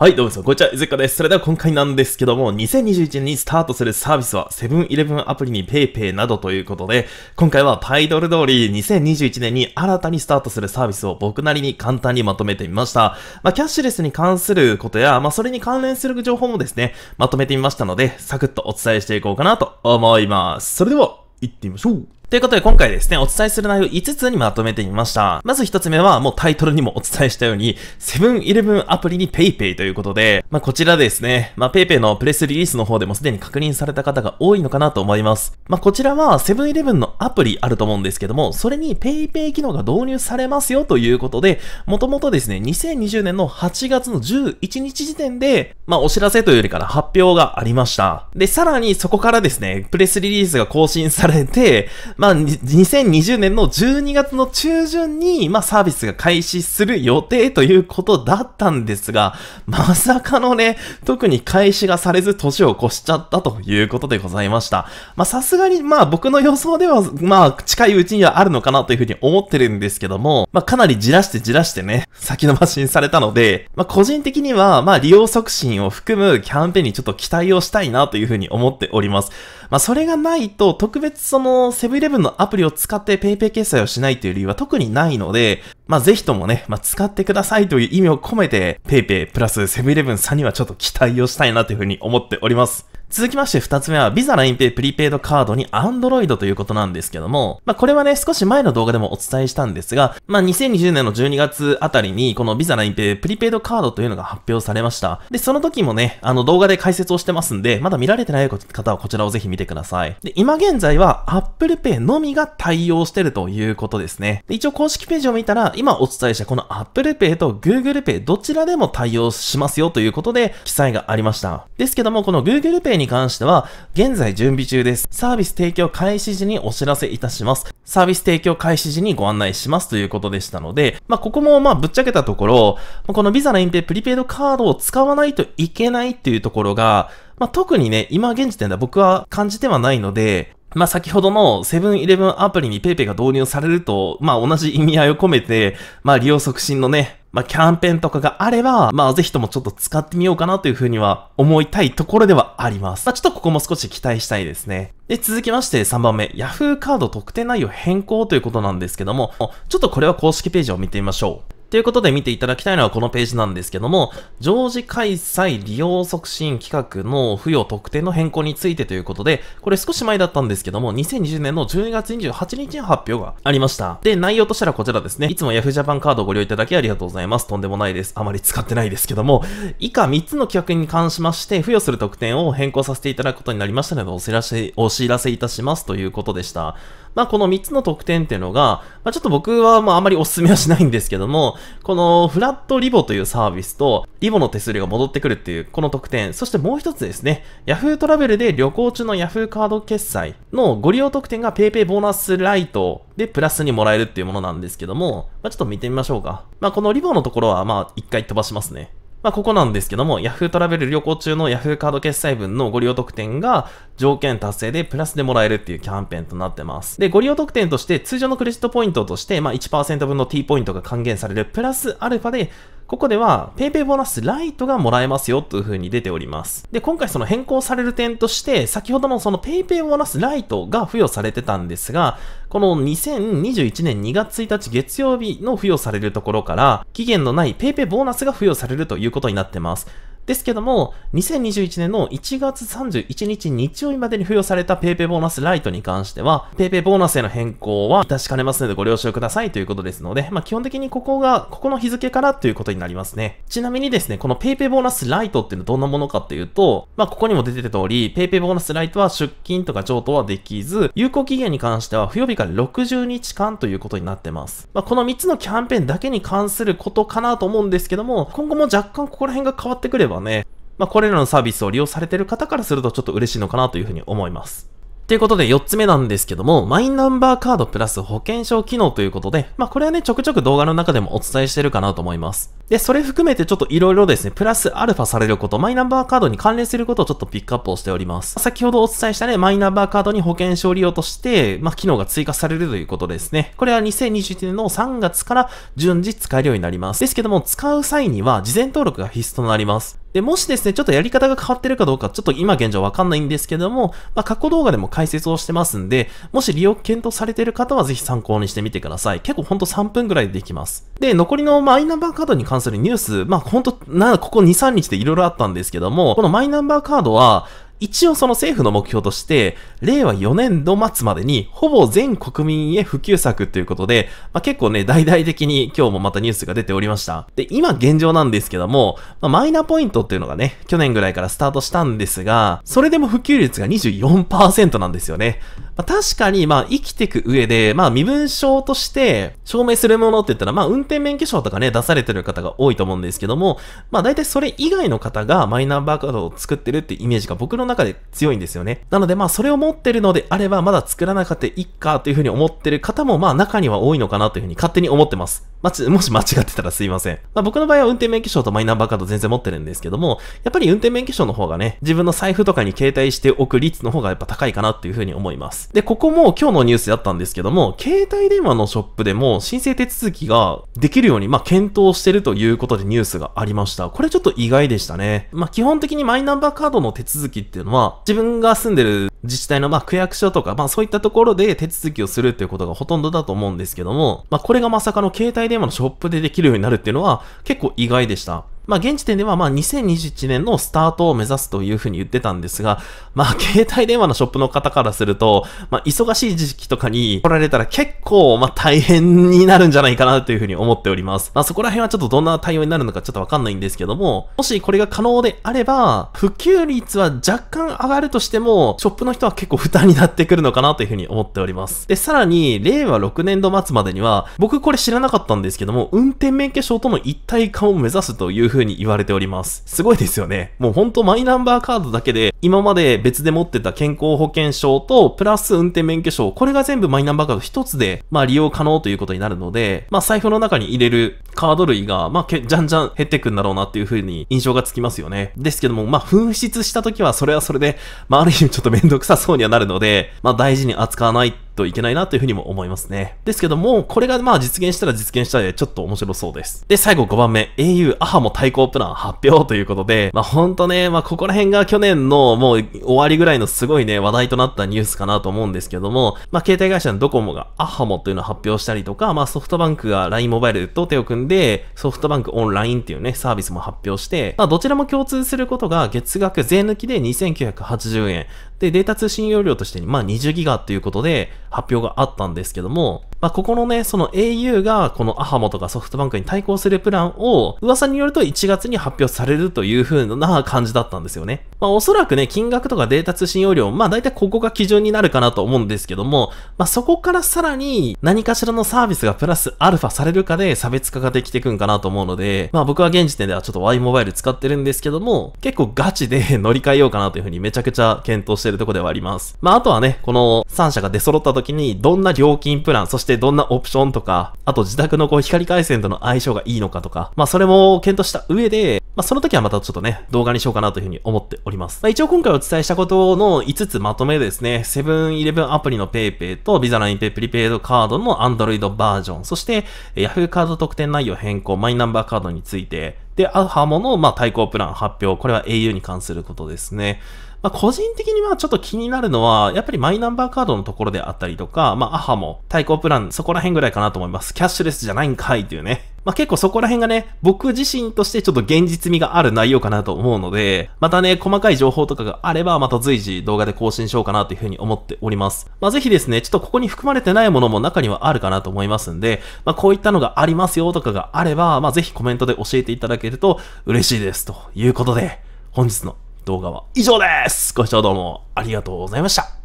はい、どうもこんにちは、いずっかです。それでは今回なんですけども、2021年にスタートするサービスは、セブンイレブンアプリに PayPay などということで、今回はタイトル通り、2021年に新たにスタートするサービスを僕なりに簡単にまとめてみました。まあ、キャッシュレスに関することや、まあ、それに関連する情報もですね、まとめてみましたので、サクッとお伝えしていこうかなと思います。それでは、行ってみましょう。ということで今回ですね、お伝えする内容5つにまとめてみました。まず1つ目は、もうタイトルにもお伝えしたように、セブンイレブンアプリに PayPay ということで、まあ、こちらですね、まあ、PayPay のプレスリリースの方でもすでに確認された方が多いのかなと思います。まあ、こちらはセブンイレブンのアプリあると思うんですけども、それに PayPay 機能が導入されますよということで、もともとですね、2020年の8月の11日時点で、まあ、お知らせというよりから発表がありました。で、さらにそこからですね、プレスリリースが更新されて、まあ、2020年の12月の中旬に、まあ、サービスが開始する予定ということだったんですが、まさかのね、特に開始がされず年を越しちゃったということでございました。まあ、さすがに、まあ、僕の予想では、まあ、近いうちにはあるのかなというふうに思ってるんですけども、まあ、かなりじらしてじらしてね、先延ばしにされたので、まあ、個人的には、まあ、利用促進を含むキャンペーンにちょっと期待をしたいなというふうに思っております。まあ、それがないと、特別その、セブンイレブンのアプリを使って PayPay 決済をしないという理由は特にないので、まあ、ぜひともね、まあ、使ってくださいという意味を込めて、PayPay プラスセブンイレブンさんにはちょっと期待をしたいなというふうに思っております。続きまして二つ目は、ビザラインペイプリペイドカードに Android ということなんですけども、まあ、これはね、少し前の動画でもお伝えしたんですが、まあ、2020年の12月あたりに、このビザラインペイプリペイドカードというのが発表されました。で、その時もね、あの動画で解説をしてますんで、まだ見られてない方はこちらをぜひ見てください。で、今現在は Apple Pay のみが対応してるということですね。で、一応公式ページを見たら、今お伝えしたこの Apple Pay と Google Pay どちらでも対応しますよということで記載がありました。ですけども、この Google Pay に関しては、現在準備中です。サービス提供開始時にお知らせいたします。サービス提供開始時にご案内しますということでしたので、まあ、ここもまぶっちゃけたところ、このビザの隠蔽プリペイドカードを使わないといけないっていうところが、まあ、特にね、今現時点では僕は感じてはないので、まあ、先ほどのセブンイレブンアプリに PayPay が導入されると、まあ、同じ意味合いを込めて、まあ、利用促進のね、まあ、キャンペーンとかがあれば、まあ、ぜひともちょっと使ってみようかなというふうには思いたいところではあります。まあ、ちょっとここも少し期待したいですね。で、続きまして3番目、Yahoo カード特典内容変更ということなんですけども、ちょっとこれは公式ページを見てみましょう。ということで見ていただきたいのはこのページなんですけども、常時開催利用促進企画の付与特典の変更についてということで、これ少し前だったんですけども、2020年の12月28日に発表がありました。で、内容としたらこちらですね。いつも Yahoo Japan カードをご利用いただきありがとうございます。とんでもないです。あまり使ってないですけども、以下3つの企画に関しまして、付与する特典を変更させていただくことになりましたので、お知らせ、お知らせいたしますということでした。まあ、この3つの特典っていうのが、まあ、ちょっと僕はまあ、あまりお勧めはしないんですけども、このフラットリボというサービスと、リボの手数料が戻ってくるっていう、この特典、そしてもう一つですね、Yahoo トラベルで旅行中の Yahoo カード決済のご利用特典が PayPay ボーナスライトでプラスにもらえるっていうものなんですけども、まあ、ちょっと見てみましょうか。まあ、このリボのところはまあ、一回飛ばしますね。まあ、ここなんですけども、Yahoo トラベル旅行中の Yahoo カード決済分のご利用特典が条件達成でプラスでもらえるっていうキャンペーンとなってます。で、ご利用特典として通常のクレジットポイントとして、まあ、1%分の T ポイントが還元されるプラスアルファでここでは PayPay ボーナスライトがもらえますよという風に出ております。で、今回その変更される点として、先ほどのその PayPay ボーナスライトが付与されてたんですが、この2021年2月1日月曜日の付与されるところから、期限のない PayPay ボーナスが付与されるということになってます。ですけども、2021年の1月31日日曜日までに付与された PayPay ボーナスライトに関しては、PayPay ボーナスへの変更は致しかねますのでご了承くださいということですので、まあ、基本的にここが、ここの日付からということになりますね。ちなみにですね、この PayPay ボーナスライトっていうのはどんなものかっていうと、まあ、ここにも出てた通り、PayPay ボーナスライトは出金とか譲渡はできず、有効期限に関しては付与日から60日間ということになってます。まあ、この3つのキャンペーンだけに関することかなと思うんですけども、今後も若干ここら辺が変わってくればね、まあ、これらのサービスを利用されてる方からするとちょっと嬉しいのかなというふうに思います。ということで4つ目なんですけども、マイナンバーカードプラス保険証機能ということで、まあこれはね、ちょくちょく動画の中でもお伝えしてるかなと思います。で、それ含めてちょっと色々ですね、プラスアルファされること、マイナンバーカードに関連することをちょっとピックアップをしております。先ほどお伝えしたね、マイナンバーカードに保険証利用として、まあ機能が追加されるということですね。これは2021年の3月から順次使えるようになります。ですけども、使う際には事前登録が必須となります。で、もしですね、ちょっとやり方が変わってるかどうか、ちょっと今現状わかんないんですけども、まあ、過去動画でも解説をしてますんで、もし利用検討されてる方はぜひ参考にしてみてください。結構ほんと3分ぐらいでできます。で、残りのマイナンバーカードに関するニュース、まあ、ほんと、な、ここ2、3日で色々あったんですけども、このマイナンバーカードは、一応その政府の目標として、令和4年度末までに、ほぼ全国民へ普及策ということで、まあ、結構ね、大々的に今日もまたニュースが出ておりました。で、今現状なんですけども、まあ、マイナポイントっていうのがね、去年ぐらいからスタートしたんですが、それでも普及率が24%なんですよね。まあ、確かに、まあ、生きていく上で、まあ、身分証として証明するものって言ったら、まあ、運転免許証とかね、出されてる方が多いと思うんですけども、まあ、大体それ以外の方がマイナンバーカードを作ってるってイメージが僕の中で強いんですよね。なので、まあ、それを持ってるのであれば、まだ作らなかったいっかというふうに思ってる方も、まあ、中には多いのかなというふうに勝手に思ってます。まもし間違ってたらすいません。まあ、僕の場合は運転免許証とマイナンバーカード全然持ってるんですけども、やっぱり運転免許証の方がね、自分の財布とかに携帯しておく率の方がやっぱ高いかなっていうふうに思います。。で、ここも今日のニュースだったんですけども、携帯電話のショップでも申請手続きができるように、まあ、検討してるということでニュースがありました。これちょっと意外でしたね。まあ、基本的にマイナンバーカードの手続きっていうのは、自分が住んでる自治体のまあ区役所とか、まあそういったところで手続きをするっていうことがほとんどだと思うんですけども、まあこれがまさかの携帯電話のショップでできるようになるっていうのは結構意外でした。まあ、現時点ではまあ2021年のスタートを目指すというふうに言ってたんですが、まあ、携帯電話のショップの方からすると、まあ、忙しい時期とかに来られたら結構、まあ、大変になるんじゃないかなというふうに思っております。まあ、そこら辺はちょっとどんな対応になるのかちょっとわかんないんですけども、もしこれが可能であれば、普及率は若干上がるとしても、ショップの人は結構負担になってくるのかなというふうに思っております。で、さらに、令和6年度末までには、僕これ知らなかったんですけども、運転免許証との一体化を目指すというふう風に言われております。すごいですよね。もうほんとマイナンバーカードだけで、今まで別で持ってた健康保険証と、プラス運転免許証、これが全部マイナンバーカード一つで、まあ利用可能ということになるので、まあ財布の中に入れるカード類が、まあけ、じゃんじゃん減ってくんだろうなっていう風に印象がつきますよね。ですけども、まあ紛失した時はそれはそれで、まあある意味ちょっとめんどくさそうにはなるので、まあ大事に扱わないってといけないなというふうにも思いますね。ですけども、これがまあ実現したら実現したでちょっと面白そうです。で、最後5番目、au アハも対抗プラン発表ということで、まあほんとね、まあここら辺が去年のもう終わりぐらいのすごいね、話題となったニュースかなと思うんですけども、まあ携帯会社のドコモがアハモというのを発表したりとか、まあソフトバンクが LINE モバイルと手を組んで、ソフトバンクオンラインっていうね、サービスも発表して、まあどちらも共通することが月額税抜きで2980円。で、データ通信容量としてまあ20ギガということで、発表があったんですけども、まあ、ここのね、その au がこのアハモとかソフトバンクに対抗するプランを噂によると1月に発表されるという風な感じだったんですよね。まあ、おそらくね、金額とかデータ通信容量、まあ、大体ここが基準になるかなと思うんですけども、まあ、そこからさらに何かしらのサービスがプラスアルファされるかで差別化ができていくんかなと思うので、まあ、僕は現時点ではちょっと Y モバイル使ってるんですけども、結構ガチで乗り換えようかなという風にめちゃくちゃ検討してるとこではあります。まあ、あとはね、この3社が出揃った時にどんな料金プラン、そしてしてどんなオプションとか、あと自宅のこう光回線との相性がいいのかとか、まあそれも検討した上で、まあその時はまたちょっとね、動画にしようかなというふうに思っております。まあ一応今回お伝えしたことの5つまとめですね、セブンイレブンアプリの PayPay と Visa ライン Pay プリペイドカードの Android バージョン、そして Yahoo カード特典内容変更、マイナンバーカードについて、で、アハモの、まあ、対抗プラン発表。これは au に関することですね。まあ、個人的にはちょっと気になるのは、やっぱりマイナンバーカードのところであったりとか、まあ、アハも対抗プラン、そこら辺ぐらいかなと思います。キャッシュレスじゃないんかいっていうね。まあ、結構そこら辺がね、僕自身としてちょっと現実味がある内容かなと思うので、またね、細かい情報とかがあれば、また随時動画で更新しようかなというふうに思っております。まぜひですね、ちょっとここに含まれてないものも中にはあるかなと思いますんで、まあ、こういったのがありますよとかがあれば、まぜひコメントで教えていただけると嬉しいです。ということで、本日の動画は以上ですご視聴どうもありがとうございました